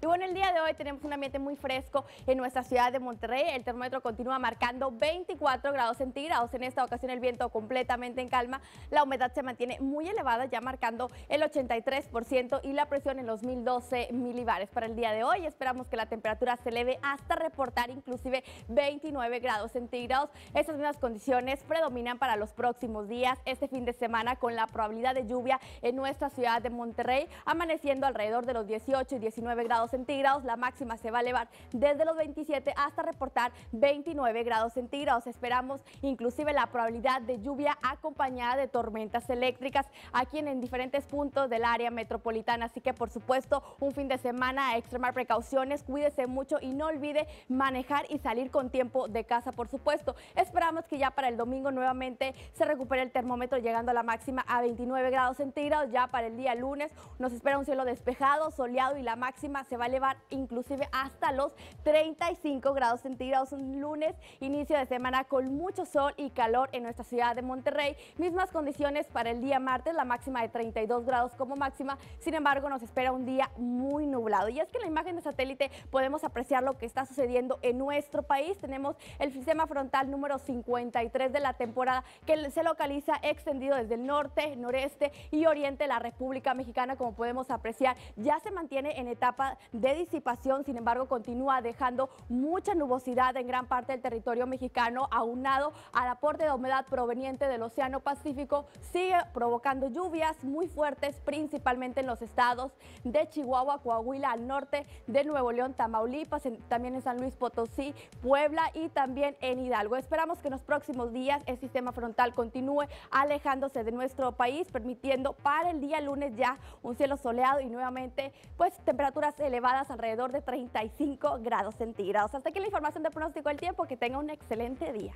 Y bueno, el día de hoy tenemos un ambiente muy fresco en nuestra ciudad de Monterrey. El termómetro continúa marcando 24 grados centígrados. En esta ocasión el viento completamente en calma. La humedad se mantiene muy elevada, ya marcando el 83% y la presión en los 1012 milibares para el día de hoy. Esperamos que la temperatura se eleve hasta reportar inclusive 29 grados centígrados. Estas mismas condiciones predominan para los próximos días, este fin de semana, con la probabilidad de lluvia en nuestra ciudad de Monterrey, amaneciendo alrededor de los 18 y 19 grados centígrados. La máxima se va a elevar desde los 27 hasta reportar 29 grados centígrados. Esperamos inclusive la probabilidad de lluvia acompañada de tormentas eléctricas aquí en, diferentes puntos del área metropolitana. Así que por supuesto un fin de semana a extremar precauciones, cuídese mucho y no olvide manejar y salir con tiempo de casa, por supuesto. Esperamos que ya para el domingo nuevamente se recupere el termómetro llegando a la máxima a 29 grados centígrados. Ya para el día lunes nos espera un cielo despejado, soleado y la máxima se va a llevar inclusive hasta los 35 grados centígrados. Un lunes, inicio de semana con mucho sol y calor en nuestra ciudad de Monterrey. Mismas condiciones para el día martes, la máxima de 32 grados como máxima. Sin embargo, nos espera un día muy nublado. Y es que en la imagen de satélite podemos apreciar lo que está sucediendo en nuestro país. Tenemos el sistema frontal número 53 de la temporada que se localiza extendido desde el norte, noreste y oriente de la República Mexicana, como podemos apreciar, ya se mantiene en etapa de disipación, sin embargo, continúa dejando mucha nubosidad en gran parte del territorio mexicano, aunado al aporte de humedad proveniente del Océano Pacífico, sigue provocando lluvias muy fuertes, principalmente en los estados de Chihuahua, Coahuila, al norte de Nuevo León, Tamaulipas, también en San Luis Potosí, Puebla y también en Hidalgo. Esperamos que en los próximos días el sistema frontal continúe alejándose de nuestro país, permitiendo para el día lunes ya un cielo soleado y nuevamente pues temperaturas elevadas alrededor de 35 grados centígrados. Hasta aquí la información de pronóstico del tiempo. Que tenga un excelente día.